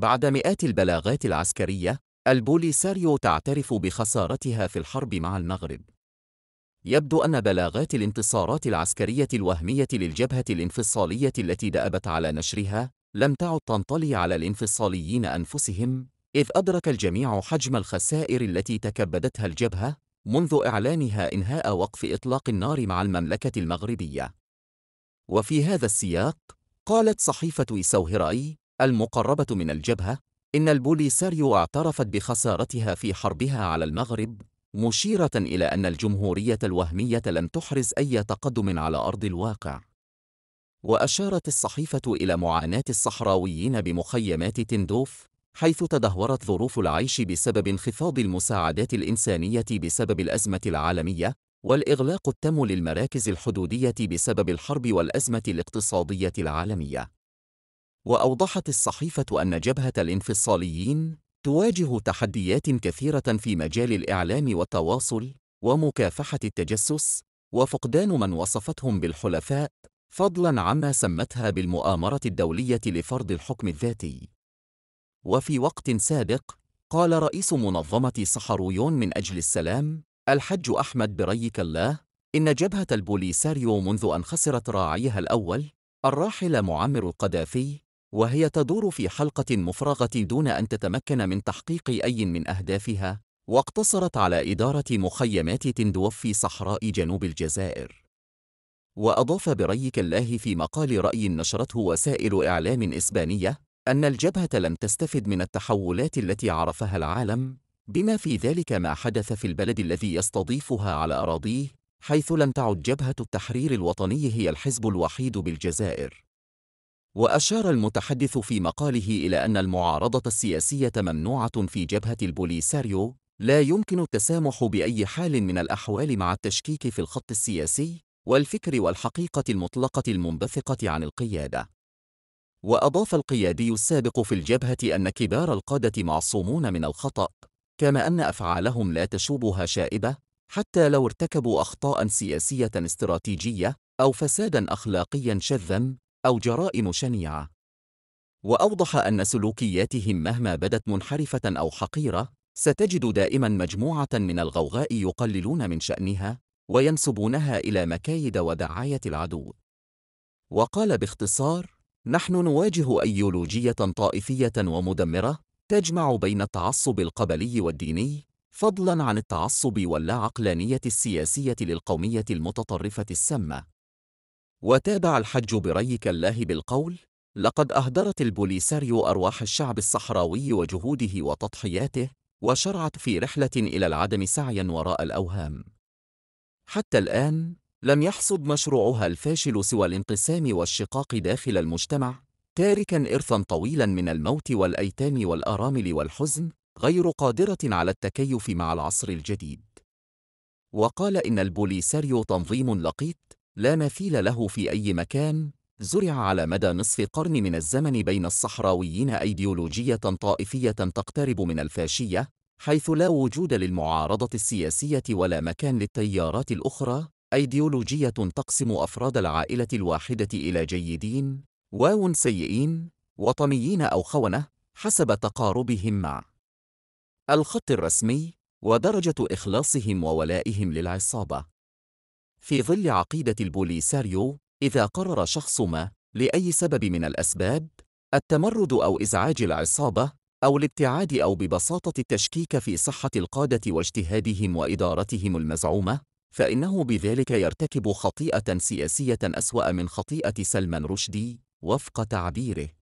بعد مئات البلاغات العسكرية، البوليساريو تعترف بخسارتها في الحرب مع المغرب. يبدو أن بلاغات الانتصارات العسكرية الوهمية للجبهة الانفصالية التي دأبت على نشرها لم تعد تنطلي على الانفصاليين أنفسهم، إذ أدرك الجميع حجم الخسائر التي تكبدتها الجبهة منذ إعلانها إنهاء وقف إطلاق النار مع المملكة المغربية. وفي هذا السياق، قالت صحيفة إسوهرائي المقربة من الجبهة إن البوليساريو اعترفت بخسارتها في حربها على المغرب مشيرة إلى أن الجمهورية الوهمية لم تحرز أي تقدم على أرض الواقع وأشارت الصحيفة إلى معاناة الصحراويين بمخيمات تندوف حيث تدهورت ظروف العيش بسبب انخفاض المساعدات الإنسانية بسبب الأزمة العالمية والإغلاق التام للمراكز الحدودية بسبب الحرب والأزمة الاقتصادية العالمية وأوضحت الصحيفة أن جبهة الانفصاليين تواجه تحديات كثيرة في مجال الإعلام والتواصل ومكافحة التجسس وفقدان من وصفتهم بالحلفاء فضلاً عما سمتها بالمؤامرة الدولية لفرض الحكم الذاتي. وفي وقت سابق قال رئيس منظمة صحرويون من أجل السلام الحج أحمد بريك الله إن جبهة البوليساريو منذ أن خسرت راعيها الأول الراحل معمر القذافي وهي تدور في حلقة مفرغة دون أن تتمكن من تحقيق أي من أهدافها واقتصرت على إدارة مخيمات تندوف في صحراء جنوب الجزائر وأضاف بريك الله في مقال رأي نشرته وسائل إعلام إسبانية أن الجبهة لم تستفد من التحولات التي عرفها العالم بما في ذلك ما حدث في البلد الذي يستضيفها على أراضيه حيث لم تعد جبهة التحرير الوطني هي الحزب الوحيد بالجزائر وأشار المتحدث في مقاله إلى أن المعارضة السياسية ممنوعة في جبهة البوليساريو لا يمكن التسامح بأي حال من الأحوال مع التشكيك في الخط السياسي والفكر والحقيقة المطلقة المنبثقة عن القيادة وأضاف القيادي السابق في الجبهة أن كبار القادة معصومون من الخطأ كما أن أفعالهم لا تشوبها شائبة حتى لو ارتكبوا أخطاء سياسية استراتيجية أو فسادا أخلاقيا شذا أو جرائم شنيعة. وأوضح أن سلوكياتهم مهما بدت منحرفة أو حقيرة، ستجد دائما مجموعة من الغوغاء يقللون من شأنها وينسبونها إلى مكايد ودعاية العدو. وقال باختصار: نحن نواجه أيولوجية طائفية ومدمرة تجمع بين التعصب القبلي والديني، فضلاً عن التعصب واللاعقلانية السياسية للقومية المتطرفة السامة. وتابع الحج بريك الله بالقول لقد أهدرت البوليساريو أرواح الشعب الصحراوي وجهوده وتضحياته وشرعت في رحلة إلى العدم سعيا وراء الأوهام حتى الآن لم يحصد مشروعها الفاشل سوى الانقسام والشقاق داخل المجتمع تاركا إرثا طويلا من الموت والأيتام والأرامل والحزن غير قادرة على التكيف مع العصر الجديد وقال إن البوليساريو تنظيم لقيط لا مثيل له في أي مكان زرع على مدى نصف قرن من الزمن بين الصحراويين أيديولوجية طائفية تقترب من الفاشية حيث لا وجود للمعارضة السياسية ولا مكان للتيارات الأخرى أيديولوجية تقسم أفراد العائلة الواحدة إلى جيدين واو سيئين وطنيين أو خونة حسب تقاربهم مع الخط الرسمي ودرجة إخلاصهم وولائهم للعصابة في ظل عقيدة البوليساريو إذا قرر شخص ما لأي سبب من الأسباب التمرد أو إزعاج العصابة أو الابتعاد أو ببساطة التشكيك في صحة القادة واجتهادهم وإدارتهم المزعومة فإنه بذلك يرتكب خطيئة سياسية أسوأ من خطيئة سلمان رشدي وفق تعبيره